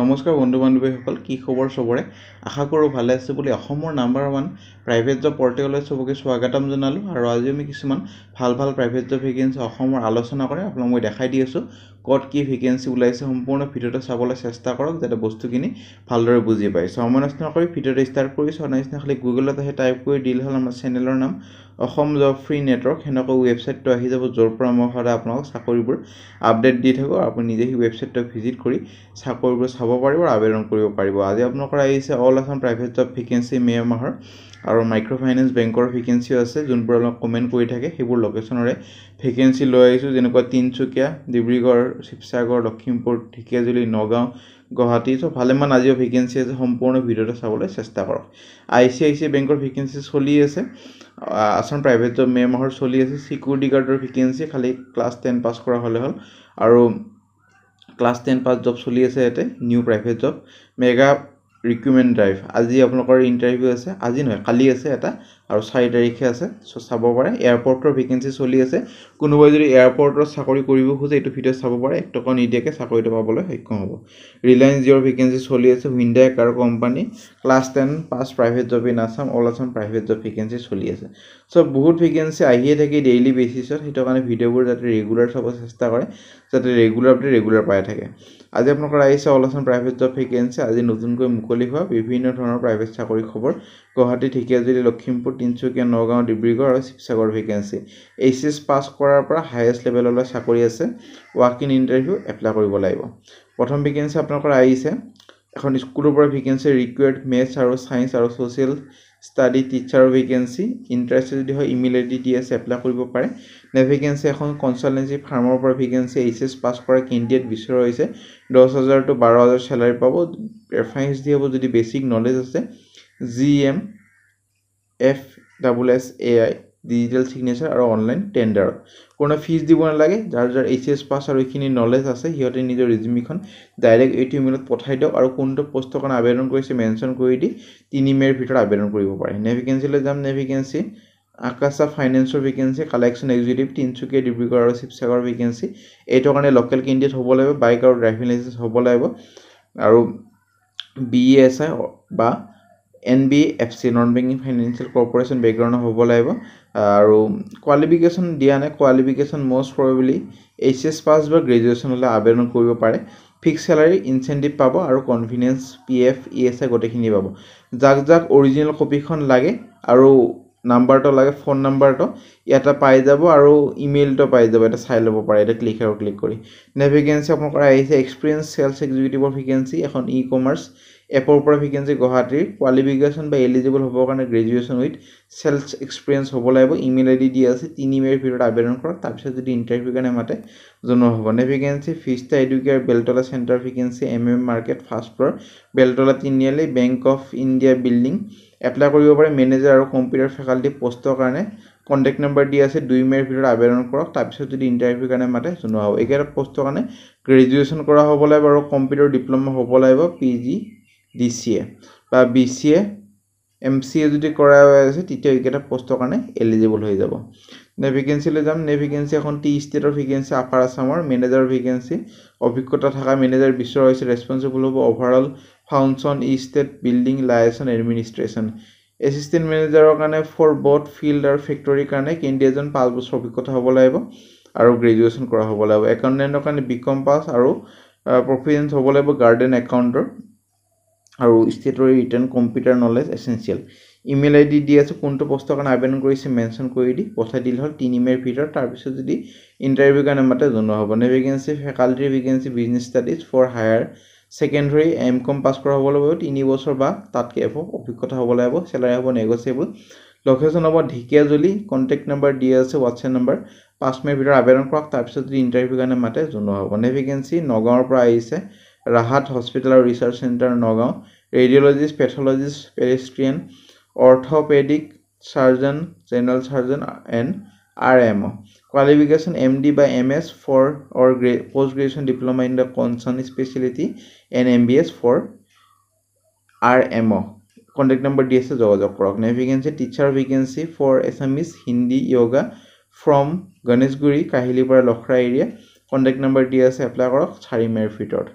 নমস্কাৰ বন্ধু বান্ধৱীসকল কি খবৰ চবৰে আশা কৰোঁ ভালে আছে বুলি অসমৰ নাম্বাৰ ওৱান প্ৰাইভেট জব পৰ্টেলৈ চবকে স্বাগতম জনালোঁ আৰু আজি আমি কিছুমান ভাল ভাল প্ৰাইভেট জব ভেকেঞ্চি অসমৰ আলোচনা কৰে আপোনালোক মই দেখাই দি আছোঁ ক'ত কি ভেকেঞ্চি ওলাইছে সম্পূৰ্ণ ভিডিঅ'টো চাবলৈ চেষ্টা কৰক যাতে বস্তুখিনি ভালদৰে বুজি পায় চৰ্মনাচনা কৰি ভিডিঅ'টো ষ্টাৰ্ট কৰিছোঁ অনাচনা খালী গুগলত আহি টাইপ কৰি দিল হ'ল আমাৰ চেনেলৰ নাম অসম জব ফ্ৰী নেটৱৰ্ক সেনেকুৱা ৱেবছাইটটো আহি যাব য'ৰ পৰা মই সদায় আপোনালোকক চাকৰিবোৰ আপডেট দি থাকোঁ আপুনি নিজে সেই ৱেবছাইটটো ভিজিট কৰি চাকৰিবোৰ চাব পাৰিব আৰু আবেদন কৰিব পাৰিব আজি আপোনালোকৰ আহিছে all Assam private job vacancy May' মাহৰ আৰু মাইক্ৰ' ফাইনেন্স বেংকৰ ভেকেঞ্চিও আছে যোনবোৰ অলপ কমেণ্ট কৰি থাকে সেইবোৰ লোকেশ্যনৰে ভেকেঞ্চি লৈ আহিছোঁ যেনেকুৱা তিনিচুকীয়া ডিব্ৰুগড় শিৱসাগৰ লখিমপুৰ ঢেকিয়াজুলি নগাঁও গুৱাহাটী চ' ভালেমান আজিও ভেকেঞ্চি আছে সম্পূৰ্ণ ভিডিঅ'টো চাবলৈ চেষ্টা কৰক I C I C I বেংকৰ ভেকেঞ্চি চলি আছে আছাম প্ৰাইভেট জব মে মাহৰ চলি আছে ছিকিউৰিটি গাৰ্ডৰ ভেকেঞ্চি খালি ক্লাছ টেন পাছ কৰা হ'লে হ'ল আৰু ক্লাছ টেন পাছ জব চলি আছে ইয়াতে new private job mega recruitment drive আজি আপোনালোকৰ ইণ্টাৰভিউ আছে আজি নহয় কালি আছে এটা আৰু চাৰি তাৰিখে আছে চ' চাব পাৰে এয়াৰপৰ্টৰ ভেকেঞ্চি চলি আছে কোনোবাই যদি এয়াৰপৰ্টত চাকৰি কৰিব খোজে এইটো ভিডিঅ'ত চাব পাৰে এক টকা নিদিয়াকৈ চাকৰিটো পাবলৈ সক্ষম হ'ব ৰিলায়েন্স জিঅ'ৰ ভেকেঞ্চি চলি আছে Hyundai car company class ten pass private job in Assam all Assam private job vacancy চলি আছে চ' বহুত ভেকেঞ্চি আহিয়ে থাকে ডেইলি বেচিছত সেইটো কাৰণে ভিডিঅ'বোৰ যাতে ৰেগুলাৰ চাব চেষ্টা কৰে যাতে ৰেগুলাৰ বুলি ৰেগুলাৰ পাই থাকে আজি আপোনালোকৰ আহিছে all Assam private job vacancy আজি নতুনকৈ মুকলি হোৱা বিভিন্ন ধৰণৰ প্ৰাইভেট চাকৰি খবৰ গুৱাহাটী ঢেকীয়াজুলি লখিমপুৰ তিনিচুকীয়া নগাঁও ডিব্ৰুগড় আৰু Sivasagar vacancy H S pass কৰাৰ পৰা হায়েষ্ট লেভেললৈ চাকৰি আছে ৱাক ইন ইণ্টাৰভিউ এপ্লাই কৰিব লাগিব প্ৰথম ভেকেঞ্চি আপোনালোকৰ আহিছে এখন স্কুলৰ পৰা ভেকেঞ্চি ৰিকুৱেড মেথছ আৰু ছায়েঞ্চ আৰু ছ'চিয়েল ষ্টাডি টিচাৰৰ ভেকেঞ্চি ইণ্টাৰেষ্ট যদি হয় ইমেইল আই ডি দি আছে এপ্লাই কৰিব পাৰে নে ভেকেঞ্চি এখন কনচালটেঞ্চি ফাৰ্মৰ পৰা ভেকেঞ্চি এইচ এছ পাছ কৰা কেণ্ডিডেট বিচৰা হৈছে দহ হাজাৰ টু বাৰ হাজাৰ চেলাৰী পাব ৰেফাৰেঞ্চ দি হ'ব যদি বেছিক নলেজ আছে G M F double S A I digital signature আৰু অনলাইন টেণ্ডাৰ কোনো ফিজ দিব নালাগে যাৰ যাৰ এইচ এছ পাছ আৰু এইখিনি নলেজ আছে সিহঁতে নিজৰ ৰিজিউমিখন ডাইৰেক্ট এইটো ইমেইলত পঠাই দিয়ক আৰু কোনটো পষ্টৰ কাৰণে আবেদন কৰিছে মেনশ্যন কৰি দি তিনি মে'ৰ ভিতৰত আবেদন কৰিব পাৰে নেভিকেঞ্চিলৈ যাম নেভিকেঞ্চি আকাশা ফাইনেন্সৰ vacancy collection executive Tinsukia Dibrugarh আৰু শিৱসাগৰ ভেকেঞ্চি এইটো কাৰণে লোকেল কেণ্ডিডেট হ'ব লাগিব বাইক আৰু ড্ৰাইভিং লাইচেঞ্চ হ'ব লাগিব আৰু বি এছ আই বা N B F C non banking financial corporation background হ'ব লাগিব আৰু কোৱালিফিকেশ্যন দিয়া নাই qualification most probably H S pass বা গ্ৰেজুৱেশ্যন হ'লে আবেদন কৰিব পাৰে ফিক্স চেলাৰী ইনচেণ্টিভ পাব আৰু confidence P F E S I গোটেইখিনি পাব যাক যাক অৰিজিনেল কপিখন লাগে আৰু নাম্বাৰটো লাগে ফোন নাম্বাৰটো ইয়াতে পাই যাব আৰু ইমেইলটো পাই যাব এটা চাই ল'ব পাৰে এতিয়া ক্লিক আৰু ক্লিক কৰি নে ভেকেঞ্চি কৰা আহিছে এক্সপিৰিয়েঞ্চ চেলছ এক্সিকিউটিভৰ ভেকেঞ্চি এখন ই কমাৰ্চ এপৰ পৰা ভেকেঞ্চি গুৱাহাটীৰ কোৱালিফিকেশ্যন বা এলিজিবল হ'বৰ কাৰণে গ্ৰেজুৱেশ্যন উইথ চেলছ এক্সপিৰিয়েঞ্চ হ'ব লাগিব ইমেইল আই ডি দিয়া আছে তিনি মে'ৰ ভিতৰত আবেদন কৰক তাৰপিছত যদি ইণ্টাৰভিউ কাৰণে মাতে জনোৱা হ'ব নে vacancy Fista Educare Beltola centre vacancy M M market first floor Beltola Tiniali Bank of India building apply কৰিব পাৰে মেনেজাৰ আৰু কম্পিউটাৰ ফেকাল্টি পষ্টৰ কাৰণে কণ্টেক্ট নম্বৰ দিয়া আছে দুই মে'ৰ ভিতৰত আবেদন কৰক তাৰপিছত যদি ইণ্টাৰভিউ কাৰণে মাতে জনোৱা হ'ব এইকেইটা পষ্টৰ কাৰণে গ্ৰেজুৱেশ্যন কৰা হ'ব লাগিব আৰু কম্পিউটাৰ ডিপ্ল'মা হ'ব লাগিব P G D C A বা B C A M C A যদি কৰা হৈ আছে তেতিয়া এইকেইটা পষ্টৰ কাৰণে এলিজিবল হৈ যাব নে ভেকেঞ্চিলৈ যাম নে ভেকেঞ্চি এখন টি ষ্টেটৰ ভেকেঞ্চি আফাৰ আছামৰ মেনেজাৰ ভেকেঞ্চি অভিজ্ঞতা থকা মেনেজাৰ বিচৰা হৈছে ৰেচপনচিবল হ'ব overall function estate building license administration assistant মেনেজাৰৰ কাৰণে ফৰ বট ফিল্ড আৰু ফেক্টৰীৰ কাৰণে কেণ্ডিডেজন পাঁচ বছৰ অভিজ্ঞতা হ'ব লাগিব আৰু গ্ৰেজুৱেশ্যন কৰা হ'ব লাগিব একাউণ্টেণ্টৰ কাৰণে বি কম পাছ আৰু প্ৰফিচিয়েঞ্চ হ'ব লাগিব গাৰ্ডেন একাউণ্টৰ আৰু ষ্টেটৰ return computer knowledge essential email ID দি আছোঁ কোনটো বস্তুৰ কাৰণে আবেদন কৰিছে মেনশ্যন কৰি দি পঠাই দিলে হ'ল তিনি মে'ৰ ভিতৰত তাৰপিছত যদি ইণ্টাৰভিউ কাৰণে মাতে জনোৱা হ'ব নে ভেকেঞ্চি ফেকাল্টিৰ vacancy business studies for higher secondary M com pass কৰা হ'ব লাগিব তিনি বছৰ বা তাতকৈ এফ অভিজ্ঞতা হ'ব লাগিব চেলাৰী হ'ব নেগচিয়েবল লোকেশ্যন হ'ব ঢেকীয়া জুলি কণ্টেক্ট নম্বৰ দি আছে হোৱাটছএপ নম্বৰ পাঁচ মে'ৰ ভিতৰত আবেদন কৰক তাৰপিছত যদি ইণ্টাৰভিউ কাৰণে মাতে জনোৱা হ'ব নে ভেকেঞ্চি নগাঁৱৰ পৰা আহিছে ৰাহাট হস্পিটেল আৰু research centre Nagaon radiologist pathologist paediatrician orthopaedic surgeon general surgeon and R M O' qualification M D বা এম এছ ফৰ অৰ গ্ৰে post graduation diploma in the concerned speciality and M B S for R M O' contact number দি আছে যোগাযোগ কৰক নে vacancy teacher vacancy for Assamese Hindi yoga from Ganeshguri Kahilipara Lakhra area contact number দি আছে apply কৰক চাৰি মেৰ ভিতৰত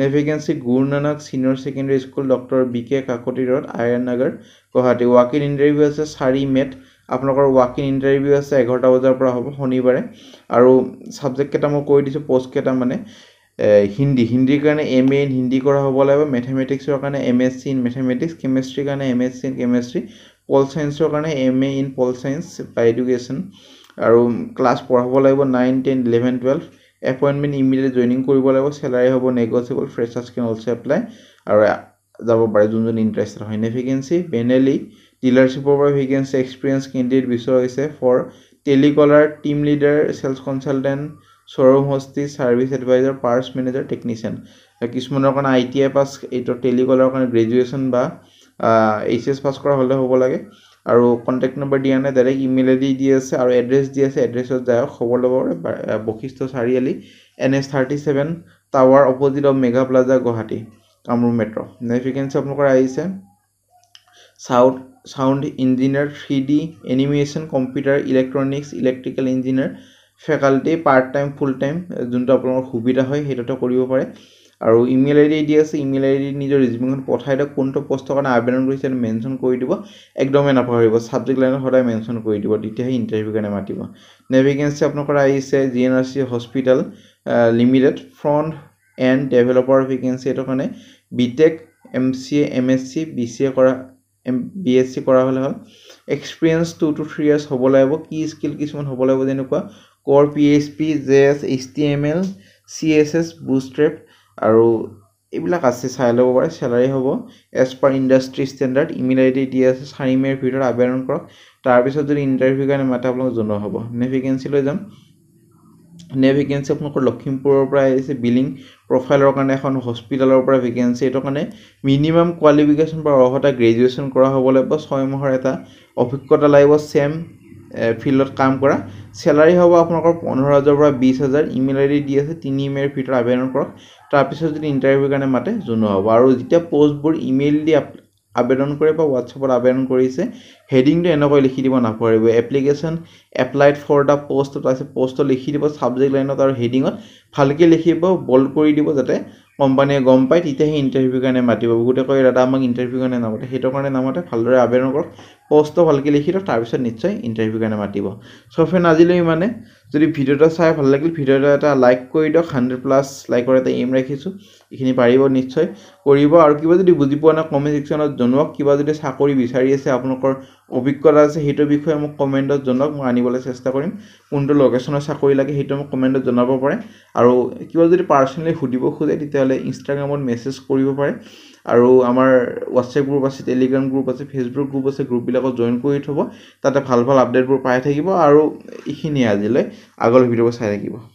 নেভিগেঞ্চি Guru Nanak senior secondary school doctor B K Kakati road Ai Nagar Guwahati walk in interview আছে চাৰি মেট আপোনালোকৰ ৱাক ইন ইণ্টাৰভিউ আছে এঘাৰটা বজাৰ পৰা হ'ব শনিবাৰে আৰু ছাবজেক্টকেইটা মই কৈ দিছোঁ পষ্টকেইটা মানে হিন্দী হিন্দীৰ কাৰণে এম এ ইন হিন্দী কৰা হ'ব লাগিব মেথেমেটিক্সৰ কাৰণে M S C in mathematics কেমেষ্ট্ৰিৰ কাৰণে M S C in chemistry pol চাইন্সৰ কাৰণে M A in pol science বা এডুকেশ্যন আৰু ক্লাছ পঢ়াব লাগিব nine ten eleven twelve appointment immediate joining কৰিব লাগিব চেলাৰী হ'ব negotiable freshers can also' apply আৰু যাব পাৰে যোনজন ইণ্টাৰেষ্টেড হয়নে ভেকেঞ্চি মেইনেলি ডিলাৰশ্বিপৰ পৰা ভেকেঞ্চি এক্সপিৰিয়েঞ্চ কেণ্ডিডেট বিচৰা হৈছে for telecaller team leader sales consultant showroom হস্তি service advisor purchase manager technician কিছুমানৰ কাৰণে আই টি আই পাছ এইটো টেলিকলাৰ কাৰণে গ্ৰেজুৱেশ্যন বা এইচ এছ পাছ কৰা হ'লে হ'ব লাগে আৰু কণ্টেক্ট নম্বৰ দিয়া নাই ডাইৰেক্ট ইমেইলেদি দি আছে আৰু এড্ৰেছ দি আছে এড্ৰেছত যায় খবৰ ল'ব পাৰে Vashistha Chariali N S thirty seven tower opposite of mega plaza Guwahati Kamrup metro' notification আপোনালোকৰ আহিছে sound sound engineer three D animation computer electronics electrical engineer faculty part time full time যোনটো আপোনালোকৰ সুবিধা হয় সেইটোতে কৰিব পাৰে আৰু ইমেইল আইডি দি আছে ইমেইল আইডি নিজৰ ৰিজিউমখন পঠাই দিয়ক কোনটো পষ্টৰ কাৰণে আবেদন কৰিছে মেনশ্যন কৰি দিব একদমেই নাপাহৰিব ছাবজেক্ট লাইনত সদায় মেনশ্যন কৰি দিব তেতিয়াহে ইণ্টাৰভিউ কাৰণে মাতিব নে ভেকেঞ্চি আপোনালোকৰ আহিছে G N R C hospital limited front end developer vacancy এইটো কাৰণে B tech M C A M S C B C A কৰা এম বি এছ চি কৰা হ'লে হ'ল experience two two three years হ'ব লাগিব কি স্কিল কিছুমান হ'ব লাগিব যেনেকুৱা core P H P J S H T M L C S S bootstrap আৰু এইবিলাক আছে চাই ল'ব পাৰে চেলাৰী হ'ব as per industry standard email I D দি আছে চাৰি মে'ৰ ভিতৰত আবেদন কৰক তাৰপিছত যদি ইণ্টাৰভিউ কাৰণে মাতে আপোনালোকক জনোৱা হ'ব নে ভেকেঞ্চিলৈ যাম নে ভেকেঞ্চি আপোনালোকৰ লখিমপুৰৰ পৰা আহিছে বিলিং প্ৰফাইলৰ কাৰণে এখন হস্পিটেলৰ পৰা ভেকেঞ্চি এইটো কাৰণে মিনিমাম কোৱালিফিকেশ্যন বা অৰ্হতা গ্ৰেজুৱেশ্যন কৰা হ'ব লাগিব ছয় মাহৰ এটা অভিজ্ঞতা লাগিব ছেম ফিল্ডত কাম কৰা চেলাৰী হ'ব আপোনালোকৰ পোন্ধৰ হাজাৰৰ পৰা বিছ হাজাৰ ইমেইল আই ডি দি আছে তিনি ইমেইলৰ ভিতৰত আবেদন কৰক তাৰপিছত যদি ইণ্টাৰভিউৰ কাৰণে মাতে জনোৱা হ'ব আৰু যেতিয়া পষ্টবোৰ ইমেইল দি আবেদন কৰে বা হোৱাটছএপত আবেদন কৰিছে হেডিংটো এনেকৈ লিখি দিব নাপাহৰিব application applied for the post তাৰপিছত পষ্টত লিখি দিব ছাবজেক্ট লাইনত আৰু হেডিঙত ভালকৈ লিখিব বল্ড কৰি দিব যাতে কোম্পানীয়ে গম পায় তেতিয়া সেই ইণ্টাৰভিউৰ কাৰণে মাতিব বহুতে কয় দাদা আমাক ইণ্টাৰভিউ কাৰণে নামাতে সেইটো কাৰণে নামাতে ভালদৰে আবেদন কৰক পষ্টটো ভালকৈ লিখি লওক তাৰপিছত নিশ্চয় ইণ্টাৰভিউৰ কাৰণে মাতিব চ' ফ্ৰেণ্ড আজিলৈ ইমানে যদি ভিডিঅ'টো চাই ভাল লাগিল ভিডিঅ'টো এটা লাইক কৰি দিয়ক হাণ্ড্ৰেড প্লাছ লাইকৰ এটা এইম ৰাখিছোঁ এইখিনি পাৰিব নিশ্চয় কৰিব আৰু কিবা যদি বুজি পোৱা নাই কমেণ্ট ছেকশ্যনত জনোৱাওক কিবা যদি চাকৰি বিচাৰি আছে আপোনালোকৰ অভিজ্ঞতা আছে সেইটোৰ বিষয়ে মোক কমেণ্টত জনাওক মই আনিবলৈ চেষ্টা কৰিম কোনটো লোকেশ্যনৰ চাকৰি লাগে সেইটো মোক কমেণ্টত জনাব পাৰে আৰু কিবা যদি পাৰ্চনেলি সুধিব খোজে তেতিয়া তেতিয়াহ'লে ইনষ্টাগ্ৰামত মেছেজ কৰিব পাৰে আৰু আমাৰ হোৱাটছএপ গ্ৰুপ আছে টেলিগ্ৰাম গ্ৰুপ আছে ফেচবুক গ্ৰুপ আছে গ্ৰুপবিলাকত জইন কৰি থ'ব তাতে ভাল ভাল আপডেটবোৰ পাই থাকিব আৰু এইখিনিয়ে আজিলৈ আগলৈ ভিডিঅ'বোৰ চাই থাকিব